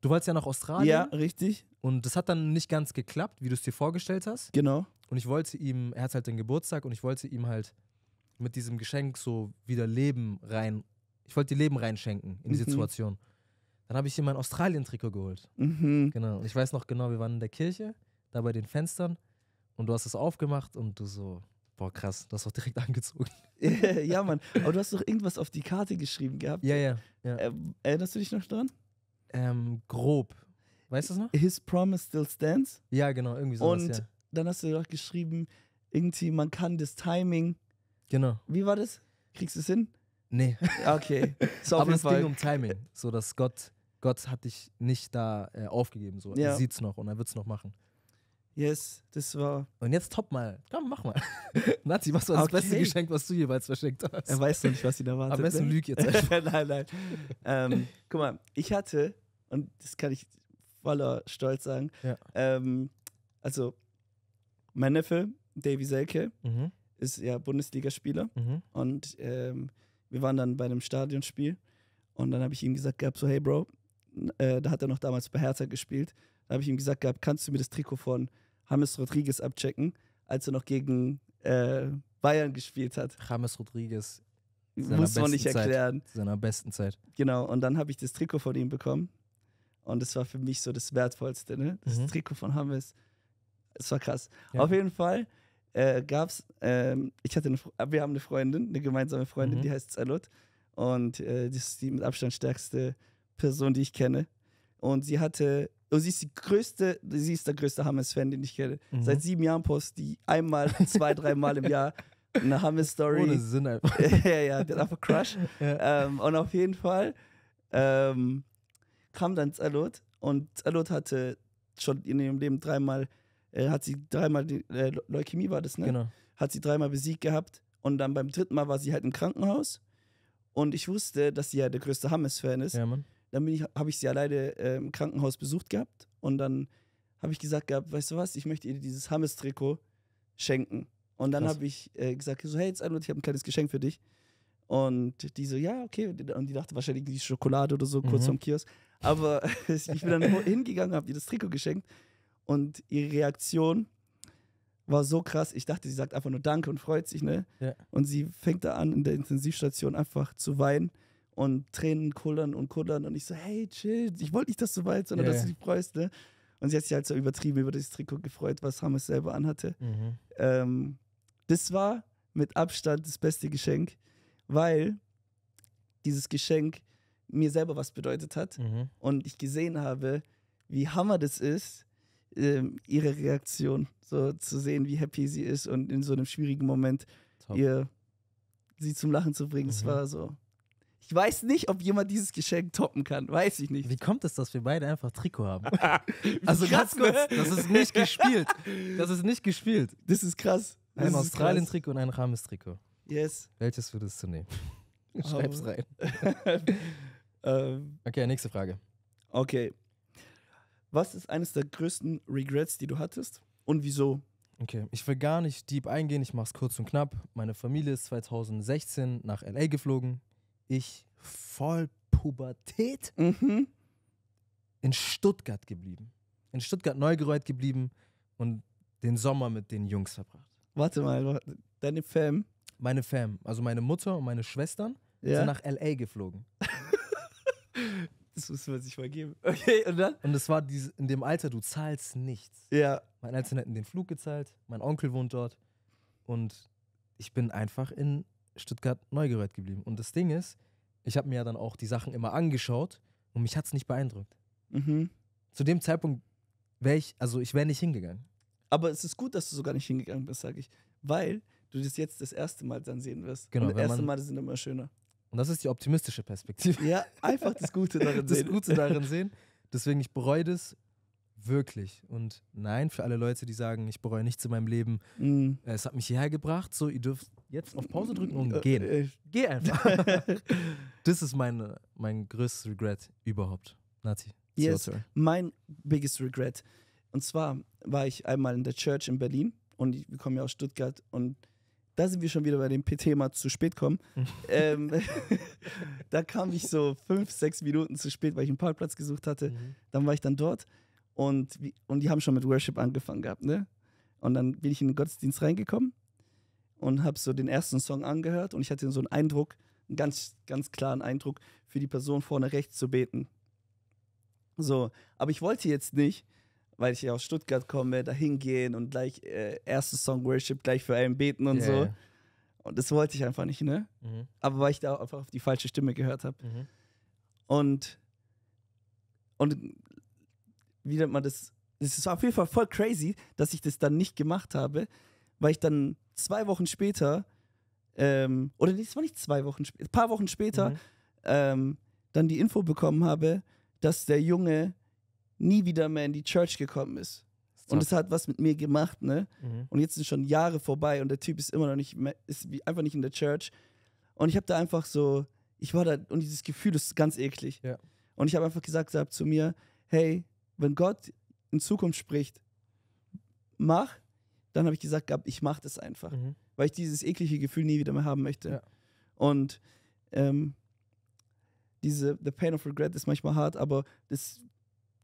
du wolltest ja nach Australien. Ja, richtig. Und das hat dann nicht ganz geklappt, wie du es dir vorgestellt hast. Genau. Und ich wollte ihm, er hat halt den Geburtstag und ich wollte ihm halt mit diesem Geschenk so wieder Leben rein, ich wollte dir Leben reinschenken in die mhm. Situation. Dann habe ich ihm mein Australien-Trikot geholt. Mhm. Genau. Und ich weiß noch genau, wir waren in der Kirche, da bei den Fenstern. Und du hast es aufgemacht und du so, boah, krass, du hast doch direkt angezogen. ja, Mann. Aber du hast doch irgendwas auf die Karte geschrieben gehabt. Ja, ja. ja. Äh, erinnerst du dich noch dran? Ähm, grob. Weißt du das noch? His Promise Still Stands. Ja, genau, irgendwie sowas. Und ja. dann hast du doch geschrieben, irgendwie, man kann das Timing. Genau. Wie war das? Kriegst du es hin? Nee. Okay. So Aber es Fall. ging um Timing. So, dass Gott Gott hat dich nicht da äh, aufgegeben. So. Ja. Er es noch und er wird es noch machen. Yes, das war. Und jetzt top mal. Komm, mach mal. Nazi, was war das okay. beste Geschenk, was du jeweils verschenkt hast? Er weiß noch nicht, was ihn erwartet. Am besten ne? lüg jetzt einfach. nein, nein. ähm, guck mal, ich hatte, und das kann ich voller Stolz sagen, ja. ähm, also mein Neffe, Davy Selke, mhm. ist ja Bundesligaspieler. Mhm. Und ähm, wir waren dann bei einem Stadionspiel. Und dann habe ich ihm gesagt gehabt, so, hey Bro, äh, da hat er noch damals bei Hertha gespielt. Da habe ich ihm gesagt gehabt, kannst du mir das Trikot von James Rodriguez abchecken, als er noch gegen äh, Bayern gespielt hat. James Rodriguez. Muss man nicht erklären. Zeit, seiner besten Zeit. Genau, und dann habe ich das Trikot von ihm bekommen. Und das war für mich so das Wertvollste, ne? Das mhm. Trikot von Hammes. Es war krass. Ja. Auf jeden Fall äh, gab es, ähm, ich hatte eine, äh, wir haben eine Freundin, eine gemeinsame Freundin, mhm. die heißt Zalot. Und äh, das ist die mit Abstand stärkste Person, die ich kenne. Und sie hatte, und sie ist die größte, sie ist der größte Hammes-Fan, den ich kenne. Mhm. Seit sieben Jahren post die einmal, zwei, dreimal im Jahr eine Hammes-Story. Ohne Sinn einfach. ja, ja, der einfach Crush. Ja. Ähm, und auf jeden Fall ähm, kam dann Zalot und Zalot hatte schon in ihrem Leben dreimal, äh, hat sie dreimal, die, äh, Leukämie war das, ne? Genau. Hat sie dreimal besiegt gehabt und dann beim dritten Mal war sie halt im Krankenhaus und ich wusste, dass sie ja der größte Hammes-Fan ist. Ja, Mann. Dann ich, habe ich sie alleine äh, im Krankenhaus besucht gehabt und dann habe ich gesagt gehabt, weißt du was, ich möchte ihr dieses Hammes-Trikot schenken. Und dann habe ich äh, gesagt, so, hey, jetzt Almut, ich habe ein kleines Geschenk für dich. Und die so, ja, okay. Und die dachte wahrscheinlich die Schokolade oder so, mhm. kurz vom Kiosk. Aber ich bin dann hingegangen, habe ihr das Trikot geschenkt. Und ihre Reaktion war so krass. Ich dachte, sie sagt einfach nur Danke und freut sich, ne? Ja. Und sie fängt da an, in der Intensivstation einfach zu weinen und Tränen kullern und kullern und ich so, hey, chill, ich wollte nicht, dass du weinst, sondern yeah. dass du dich freust, ne? Und sie hat sich halt so übertrieben über das Trikot gefreut, was Hammes selber anhatte. Mhm. Ähm, das war mit Abstand das beste Geschenk, weil dieses Geschenk mir selber was bedeutet hat mhm. und ich gesehen habe, wie Hammer das ist, ähm, ihre Reaktion, so zu sehen, wie happy sie ist und in so einem schwierigen Moment Top. ihr sie zum Lachen zu bringen. Es mhm. war so, ich weiß nicht, ob jemand dieses Geschenk toppen kann. Weiß ich nicht. Wie kommt es, dass wir beide einfach Trikot haben? also krass, ganz ne? kurz, das ist nicht gespielt. Das ist nicht gespielt. Das ist krass. ein Australien-Trikot und ein Rames-Trikot. Yes. Welches würdest du nehmen? Schreib's rein. Ähm. okay, nächste Frage. Okay. Was ist eines der größten Regrets, die du hattest? Und wieso? Okay, ich will gar nicht deep eingehen, ich mach's kurz und knapp. Meine Familie ist 2016 nach LA geflogen ich voll Pubertät mhm. in Stuttgart geblieben. In Stuttgart Neugereuth geblieben und den Sommer mit den Jungs verbracht. Warte mal, deine Fam? Meine Fam, also meine Mutter und meine Schwestern ja. sind nach L.A. geflogen. das müssen wir sich mal geben. Okay, und dann? Und es war diese, in dem Alter, du zahlst nichts. Ja. Meine Eltern hätten den Flug gezahlt, mein Onkel wohnt dort und ich bin einfach in Stuttgart Neugeröth geblieben. Und das Ding ist, ich habe mir ja dann auch die Sachen immer angeschaut und mich hat es nicht beeindruckt. Mhm. Zu dem Zeitpunkt wäre ich, also ich wäre nicht hingegangen. Aber es ist gut, dass du sogar nicht hingegangen bist, sage ich. Weil du das jetzt das erste Mal dann sehen wirst. Genau. Und das erste Mal sind immer schöner. Und das ist die optimistische Perspektive. Ja, einfach das Gute darin sehen. Das Gute darin sehen. Deswegen, ich bereue das Wirklich. Und nein, für alle Leute, die sagen, ich bereue nichts in meinem Leben, mm. es hat mich hierher gebracht, so, ihr dürft jetzt auf Pause drücken und äh, gehen. Äh, Geh einfach. das ist mein, mein größtes Regret überhaupt. Nati. Yes, mein biggest regret. Und zwar war ich einmal in der Church in Berlin und ich, wir kommen ja aus Stuttgart und da sind wir schon wieder bei dem Thema zu spät kommen. ähm, da kam ich so fünf, sechs Minuten zu spät, weil ich einen Parkplatz gesucht hatte. Mhm. Dann war ich dann dort und, und die haben schon mit Worship angefangen gehabt, ne? Und dann bin ich in den Gottesdienst reingekommen und habe so den ersten Song angehört und ich hatte so einen Eindruck, einen ganz, ganz klaren Eindruck, für die Person vorne rechts zu beten. So, aber ich wollte jetzt nicht, weil ich ja aus Stuttgart komme, da hingehen und gleich äh, erste Song Worship gleich für einen beten und yeah. so. Und das wollte ich einfach nicht, ne? Mhm. Aber weil ich da einfach auf die falsche Stimme gehört habe. Mhm. Und, und wie nennt man das? Es war auf jeden Fall voll crazy, dass ich das dann nicht gemacht habe, weil ich dann zwei Wochen später, ähm, oder nee, es war nicht zwei Wochen später, ein paar Wochen später, mhm. ähm, dann die Info bekommen habe, dass der Junge nie wieder mehr in die Church gekommen ist. Stop. Und das hat was mit mir gemacht, ne? Mhm. Und jetzt sind schon Jahre vorbei und der Typ ist immer noch nicht, mehr, ist einfach nicht in der Church. Und ich habe da einfach so, ich war da und dieses Gefühl ist ganz eklig. Ja. Und ich habe einfach gesagt hab zu mir, hey, wenn Gott in Zukunft spricht, mach, dann habe ich gesagt, ich mache das einfach, mhm. weil ich dieses eklige Gefühl nie wieder mehr haben möchte. Ja. Und ähm, diese The Pain of Regret ist manchmal hart, aber das,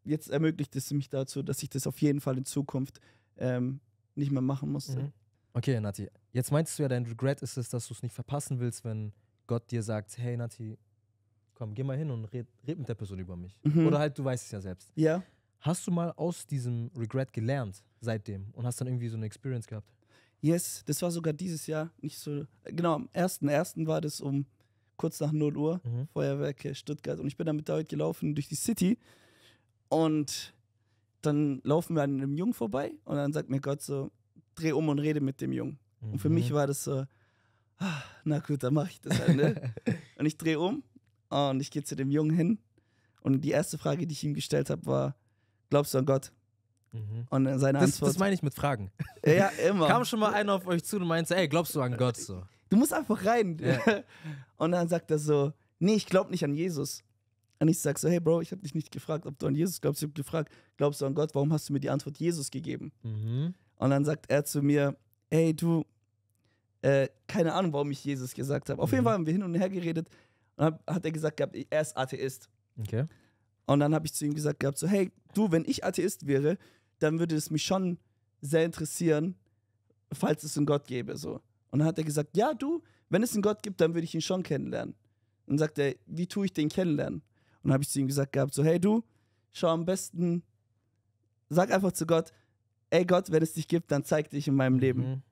jetzt ermöglicht es mich dazu, dass ich das auf jeden Fall in Zukunft ähm, nicht mehr machen musste. Mhm. Okay, Nati, jetzt meinst du ja, dein Regret ist es, dass du es nicht verpassen willst, wenn Gott dir sagt, hey Nati, komm, geh mal hin und red, red mit der Person über mich. Mhm. Oder halt, du weißt es ja selbst. Ja. Hast du mal aus diesem Regret gelernt seitdem und hast dann irgendwie so eine Experience gehabt? Yes, das war sogar dieses Jahr nicht so. Genau, am 1.1. war das um kurz nach 0 Uhr, mhm. Feuerwerk Stuttgart. Und ich bin dann mit David gelaufen durch die City. Und dann laufen wir an einem Jungen vorbei und dann sagt mir Gott so: dreh um und rede mit dem Jungen. Mhm. Und für mich mhm. war das so: ah, na gut, dann mache ich das halt. Ne? und ich drehe um und ich gehe zu dem Jungen hin. Und die erste Frage, die ich ihm gestellt habe, war: glaubst du an Gott? Mhm. Und seine das, Antwort. Das meine ich mit Fragen. ja, immer. Kam schon mal einer auf euch zu und meinte, ey, glaubst du an Gott? So. Du musst einfach rein. Ja. und dann sagt er so, nee, ich glaube nicht an Jesus. Und ich sag so, hey Bro, ich habe dich nicht gefragt, ob du an Jesus glaubst. Ich habe gefragt, glaubst du an Gott? Warum hast du mir die Antwort Jesus gegeben? Mhm. Und dann sagt er zu mir, hey du, äh, keine Ahnung, warum ich Jesus gesagt habe. Auf mhm. jeden Fall haben wir hin und her geredet. Und hab, hat er gesagt er ist Atheist. Okay. Und dann habe ich zu ihm gesagt gehabt, so, hey, du, wenn ich Atheist wäre, dann würde es mich schon sehr interessieren, falls es einen Gott gäbe, so. Und dann hat er gesagt, ja, du, wenn es einen Gott gibt, dann würde ich ihn schon kennenlernen. Und dann sagt er, wie tue ich den kennenlernen? Und dann habe ich zu ihm gesagt gehabt, so, hey, du, schau am besten, sag einfach zu Gott, ey Gott, wenn es dich gibt, dann zeig dich in meinem Leben. Mhm.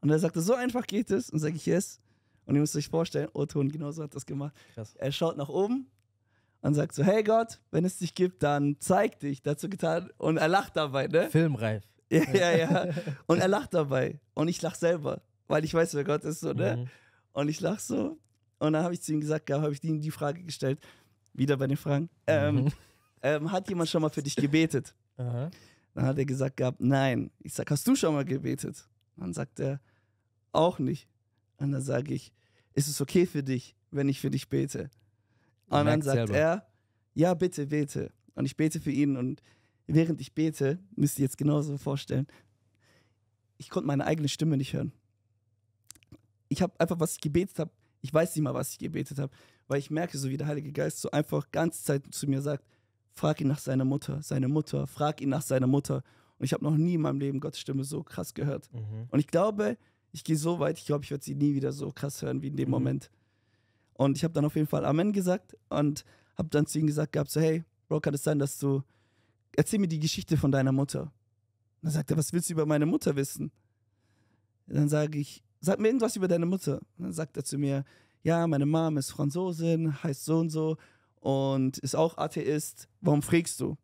Und er sagte, so einfach geht es. Und sage ich, yes. Und ihr müsst euch vorstellen, Oton genauso hat das gemacht. Krass. Er schaut nach oben und sagt so, hey Gott, wenn es dich gibt, dann zeig dich, dazu getan. Und er lacht dabei, ne? Filmreif. Ja, ja, ja. Und er lacht dabei. Und ich lach selber, weil ich weiß, wer Gott ist, so, ne? Mhm. Und ich lach so. Und dann habe ich zu ihm gesagt, ja, habe ich ihm die Frage gestellt, wieder bei den Fragen, ähm, mhm. ähm, hat jemand schon mal für dich gebetet? Dann hat er gesagt gehabt, nein. Ich sag, hast du schon mal gebetet? Dann sagt er, auch nicht. Und dann sage ich, ist es okay für dich, wenn ich für dich bete? und dann sagt selber. er, ja, bitte, bete. Und ich bete für ihn und während ich bete, müsst ihr jetzt genauso vorstellen, ich konnte meine eigene Stimme nicht hören. Ich habe einfach, was ich gebetet habe, ich weiß nicht mal, was ich gebetet habe, weil ich merke, so wie der Heilige Geist so einfach ganz Zeit zu mir sagt, frag ihn nach seiner Mutter, seine Mutter, frag ihn nach seiner Mutter. Und ich habe noch nie in meinem Leben Gottes Stimme so krass gehört. Mhm. Und ich glaube, ich gehe so weit, ich glaube, ich werde sie nie wieder so krass hören wie in dem mhm. Moment. Und ich habe dann auf jeden Fall Amen gesagt und habe dann zu ihm gesagt gehabt, so hey, Bro, kann es sein, dass du, erzähl mir die Geschichte von deiner Mutter. dann sagt er, was willst du über meine Mutter wissen? dann sage ich, sag mir irgendwas über deine Mutter. dann sagt er zu mir, ja, meine Mom ist Franzosin, heißt so und so und ist auch Atheist. Warum fragst du?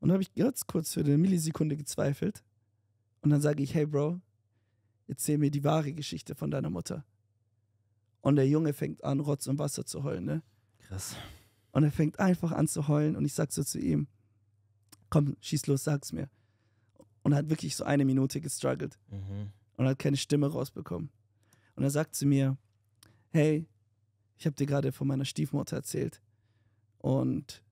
Und dann habe ich ganz kurz für eine Millisekunde gezweifelt. Und dann sage ich, hey Bro, erzähl mir die wahre Geschichte von deiner Mutter. Und der Junge fängt an, Rotz und Wasser zu heulen. Ne? Krass. Und er fängt einfach an zu heulen und ich sag so zu ihm, komm, schieß los, sag's mir. Und er hat wirklich so eine Minute gestruggelt mhm. und hat keine Stimme rausbekommen. Und er sagt zu mir, hey, ich habe dir gerade von meiner Stiefmutter erzählt. Und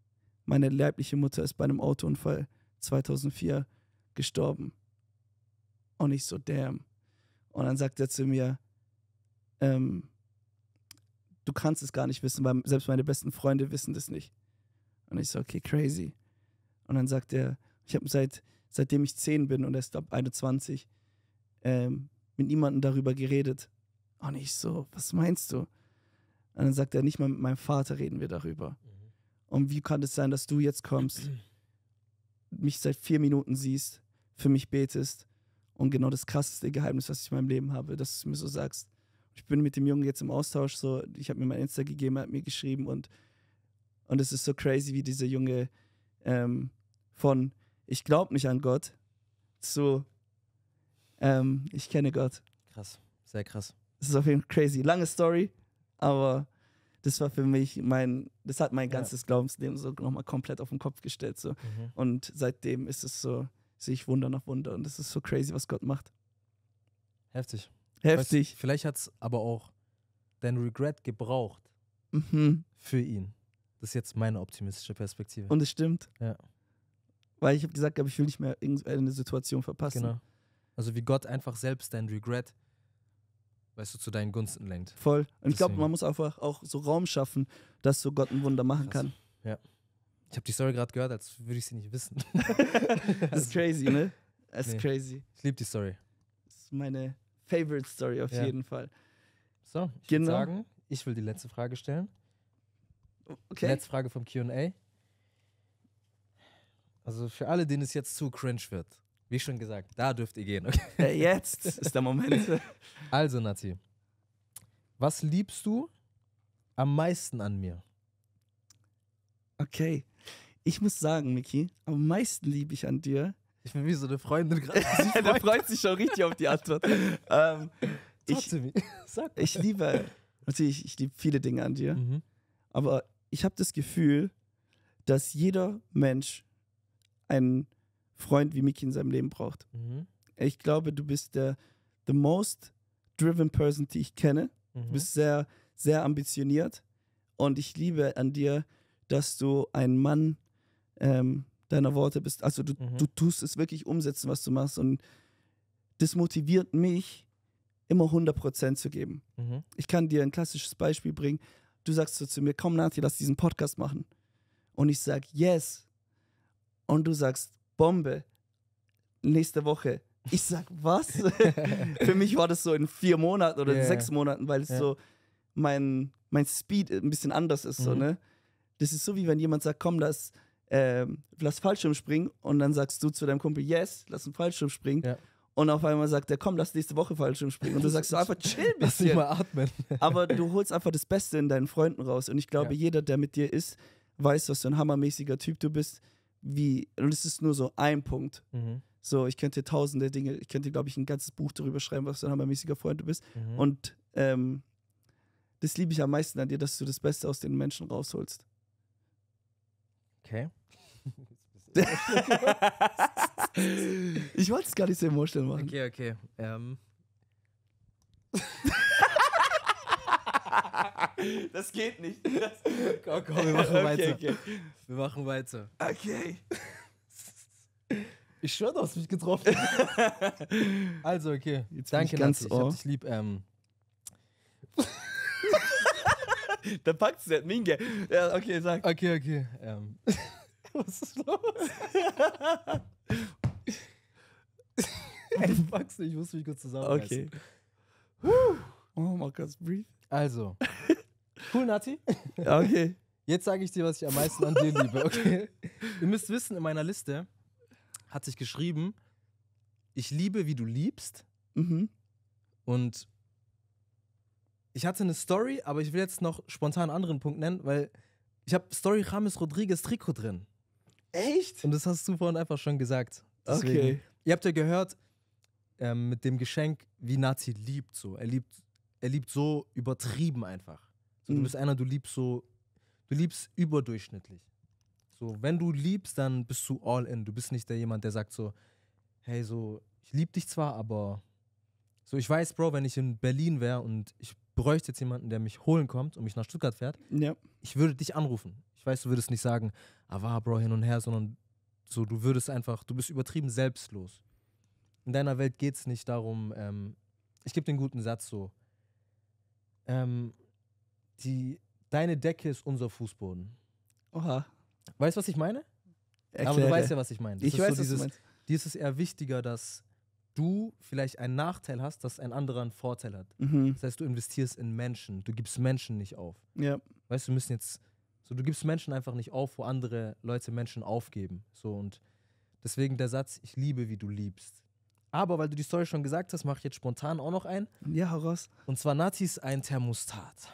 meine leibliche Mutter ist bei einem Autounfall 2004 gestorben. Und ich so, damn. Und dann sagt er zu mir, ähm, du kannst es gar nicht wissen, weil selbst meine besten Freunde wissen das nicht. Und ich so, okay, crazy. Und dann sagt er, ich habe seit, seitdem ich 10 bin und er ist, glaube 21, ähm, mit niemandem darüber geredet. Und ich so, was meinst du? Und dann sagt er, nicht mal mit meinem Vater reden wir darüber. Mhm. Und wie kann es das sein, dass du jetzt kommst, mich seit vier Minuten siehst, für mich betest und genau das krasseste Geheimnis, was ich in meinem Leben habe, dass du mir so sagst, ich bin mit dem Jungen jetzt im Austausch, so, ich habe mir mein Insta gegeben, er hat mir geschrieben und, und es ist so crazy, wie dieser Junge ähm, von ich glaube nicht an Gott zu ähm, ich kenne Gott. Krass, sehr krass. Das ist auf jeden Fall crazy. Lange Story, aber das war für mich mein, das hat mein ganzes Glaubensleben so nochmal komplett auf den Kopf gestellt. So. Mhm. Und seitdem ist es so, sehe ich Wunder nach Wunder und es ist so crazy, was Gott macht. Heftig. Heftig. Weißt, vielleicht hat es aber auch dein Regret gebraucht mhm. für ihn. Das ist jetzt meine optimistische Perspektive. Und es stimmt. Ja. Weil ich habe gesagt, ich will nicht mehr irgendeine Situation verpassen. Genau. Also wie Gott einfach selbst dein Regret, weißt du, zu deinen Gunsten lenkt. Voll. Und ich glaube, man muss einfach auch so Raum schaffen, dass so Gott ein Wunder machen Krass. kann. Ja. Ich habe die Story gerade gehört, als würde ich sie nicht wissen. das ist crazy, ne? Das ist crazy. Ich liebe die Story. Das ist meine Favorite Story auf ja. jeden Fall. So, ich genau. würde sagen, ich will die letzte Frage stellen. Okay. Die letzte Frage vom QA. Also für alle, denen es jetzt zu cringe wird, wie schon gesagt, da dürft ihr gehen. Okay? Hey, äh, jetzt ist der Moment. Also, Nati, was liebst du am meisten an mir? Okay. Ich muss sagen, Miki, am meisten liebe ich an dir, ich bin wie so eine Freundin gerade. Der freut sich schon richtig auf die Antwort. ähm, ich, Sag ich liebe, natürlich, ich liebe viele Dinge an dir. Mhm. Aber ich habe das Gefühl, dass jeder Mensch einen Freund wie Miki in seinem Leben braucht. Mhm. Ich glaube, du bist der the most driven person, die ich kenne. Mhm. Du bist mhm. sehr, sehr ambitioniert. Und ich liebe an dir, dass du ein Mann ähm, deiner Worte bist. Also du, mhm. du tust es wirklich umsetzen, was du machst. Und das motiviert mich, immer 100% zu geben. Mhm. Ich kann dir ein klassisches Beispiel bringen. Du sagst so zu mir, komm Nati, lass diesen Podcast machen. Und ich sag, yes. Und du sagst, Bombe, nächste Woche. Ich sag, was? Für mich war das so in vier Monaten oder yeah. sechs Monaten, weil es yeah. so mein, mein Speed ein bisschen anders ist. Mhm. So, ne? Das ist so, wie wenn jemand sagt, komm, lass ähm, lass Fallschirm springen und dann sagst du zu deinem Kumpel, yes, lass einen Fallschirm springen. Ja. Und auf einmal sagt er, komm, lass nächste Woche Fallschirm springen. Und du sagst so einfach, chill ein bisschen. Lass dich mal atmen. Aber du holst einfach das Beste in deinen Freunden raus. Und ich glaube, ja. jeder, der mit dir ist, weiß, was für ein hammermäßiger Typ du bist. Wie, und es ist nur so ein Punkt. Mhm. So, ich könnte dir tausende Dinge, ich könnte, glaube ich, ein ganzes Buch darüber schreiben, was für ein hammermäßiger Freund du bist. Mhm. Und ähm, das liebe ich am meisten an dir, dass du das Beste aus den Menschen rausholst. Okay ich wollte es gar nicht so emotional machen. Okay, okay. Ähm. Das geht nicht. Das komm, komm, wir machen okay, weiter. Okay. Wir machen weiter. Okay. Ich schwöre, du hast mich getroffen. also, okay. Jetzt Danke, ich ganz Nazi. Ich hab dich lieb. Ähm. da packt es nicht. Ja, okay, sag. Okay, okay. Ähm. Was ist los? Ey, Max, ich muss mich kurz zusammenreißen. Okay. Oh mein Gott, breathe. Also. Cool, Nati. Okay. Jetzt sage ich dir, was ich am meisten an dir liebe, okay? Ihr müsst wissen, in meiner Liste hat sich geschrieben, ich liebe, wie du liebst. Mhm. Und ich hatte eine Story, aber ich will jetzt noch spontan einen anderen Punkt nennen, weil ich habe Story James Rodriguez Trikot drin. Echt? Und das hast du vorhin einfach schon gesagt. Deswegen, okay. Ihr habt ja gehört, ähm, mit dem Geschenk, wie Nazi liebt so. Er liebt, er liebt so übertrieben einfach. So, mhm. Du bist einer, du liebst so, du liebst überdurchschnittlich. So, wenn du liebst, dann bist du all in. Du bist nicht der jemand, der sagt so, hey, so, ich liebe dich zwar, aber so, ich weiß, Bro, wenn ich in Berlin wäre und ich bräuchte jetzt jemanden, der mich holen kommt und mich nach Stuttgart fährt, ja. ich würde dich anrufen. Ich weiß, du würdest nicht sagen, aber Bro, hin und her, sondern so, du würdest einfach, du bist übertrieben selbstlos. In deiner Welt geht es nicht darum, ähm, ich gebe den guten Satz so, ähm, die, deine Decke ist unser Fußboden. Oha. Weißt du, was ich meine? Erkläre. Aber du weißt ja, was ich meine. Das ich weiß, so dieses, du meinst. Dir ist es eher wichtiger, dass du vielleicht einen Nachteil hast, dass ein anderer einen Vorteil hat. Mhm. Das heißt, du investierst in Menschen. Du gibst Menschen nicht auf. Ja. Weißt du, wir müssen jetzt so, du gibst Menschen einfach nicht auf, wo andere Leute Menschen aufgeben. So und deswegen der Satz, ich liebe, wie du liebst. Aber weil du die Story schon gesagt hast, mache ich jetzt spontan auch noch einen. Ja, Horos. Und zwar Nati ist ein Thermostat.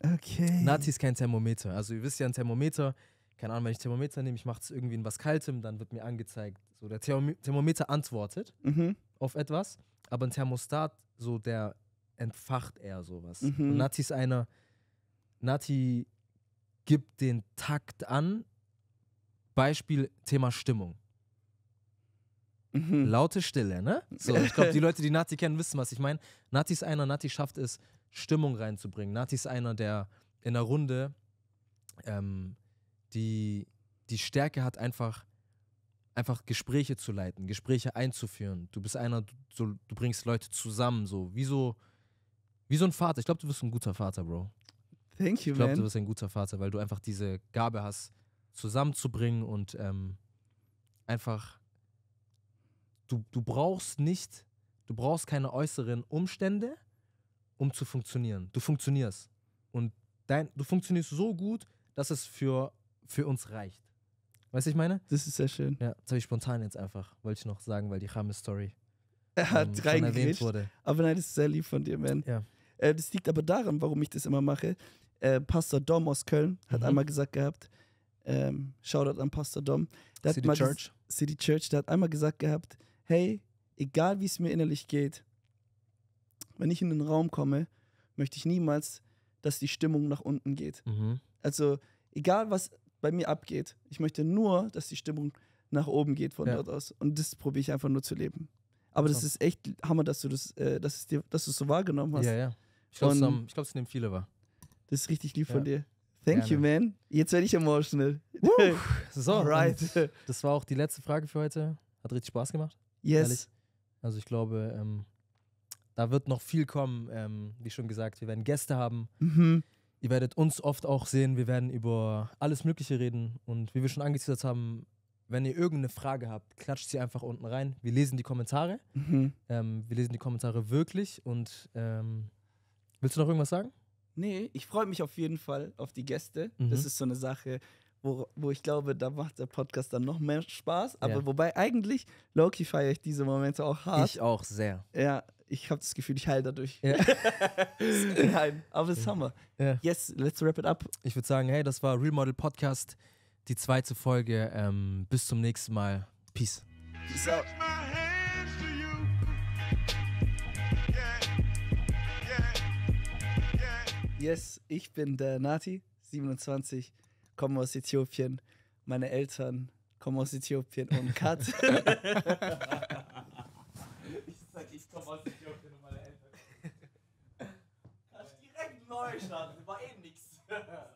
Okay. Nati ist kein Thermometer. Also ihr wisst ja, ein Thermometer, keine Ahnung, wenn ich Thermometer nehme, ich mache es irgendwie in was Kaltem, dann wird mir angezeigt, so der Therm Thermometer antwortet mhm. auf etwas, aber ein Thermostat, so der entfacht eher sowas. Mhm. Und Nati ist einer, Nati gibt den Takt an. Beispiel Thema Stimmung. Mhm. Laute Stille, ne? So, ich glaube, die Leute, die Nati kennen, wissen, was ich meine. Nati ist einer, Nati schafft es, Stimmung reinzubringen. Nati ist einer, der in der Runde ähm, die, die Stärke hat, einfach, einfach Gespräche zu leiten, Gespräche einzuführen. Du bist einer, du, du bringst Leute zusammen, so wie so, wie so ein Vater. Ich glaube, du bist ein guter Vater, Bro. Thank ich you, ich glaube, du bist ein guter Vater, weil du einfach diese Gabe hast, zusammenzubringen und ähm, einfach. Du, du brauchst nicht, du brauchst keine äußeren Umstände, um zu funktionieren. Du funktionierst. Und dein, du funktionierst so gut, dass es für, für uns reicht. Weißt du, ich meine? Das ist sehr schön. Ja, das habe ich spontan jetzt einfach, wollte ich noch sagen, weil die Rame-Story er hat ähm, erwähnt wurde. Aber nein, das ist sehr lieb von dir, man. Ja. Äh, das liegt aber daran, warum ich das immer mache, äh, Pastor Dom aus Köln hat mhm. einmal gesagt gehabt, ähm, Shoutout an Pastor Dom. Der City Church. City Church, der hat einmal gesagt gehabt, hey, egal wie es mir innerlich geht, wenn ich in den Raum komme, möchte ich niemals, dass die Stimmung nach unten geht. Mhm. Also egal was bei mir abgeht, ich möchte nur, dass die Stimmung nach oben geht von ja. dort aus. Und das probiere ich einfach nur zu leben. Aber also. das ist echt Hammer, dass du das, äh, dass, es dir, dass du es so wahrgenommen hast. Ja, ja. Ich glaube, es nehmen viele wahr. Das ist richtig lieb ja. von dir. Thank Gerne. you, man. Jetzt werde ich emotional. Woo. So, Alright. das war auch die letzte Frage für heute. Hat richtig Spaß gemacht. Yes. Ehrlich. Also ich glaube, ähm, da wird noch viel kommen. Ähm, wie schon gesagt, wir werden Gäste haben. Mhm. Ihr werdet uns oft auch sehen. Wir werden über alles Mögliche reden. Und wie wir schon angeteasert haben, wenn ihr irgendeine Frage habt, klatscht sie einfach unten rein. Wir lesen die Kommentare. Mhm. Ähm, wir lesen die Kommentare wirklich. Und ähm, willst du noch irgendwas sagen? Nee, ich freue mich auf jeden Fall auf die Gäste. Mhm. Das ist so eine Sache, wo, wo ich glaube, da macht der Podcast dann noch mehr Spaß. Aber ja. wobei eigentlich, Loki feiere ich diese Momente auch hart. Ich auch sehr. Ja, ich habe das Gefühl, ich heile dadurch. Ja. Nein, aber das ja. haben wir. Ja. Yes, let's wrap it up. Ich würde sagen, hey, das war Real Model Podcast, die zweite Folge. Ähm, bis zum nächsten Mal. Peace. Peace out. Yes, ich bin der Nati, 27, komme aus Äthiopien. Meine Eltern kommen aus Äthiopien und Kat. ich sag, ich komme aus Äthiopien und meine Eltern. Kannst direkt neu starten, war eh nichts.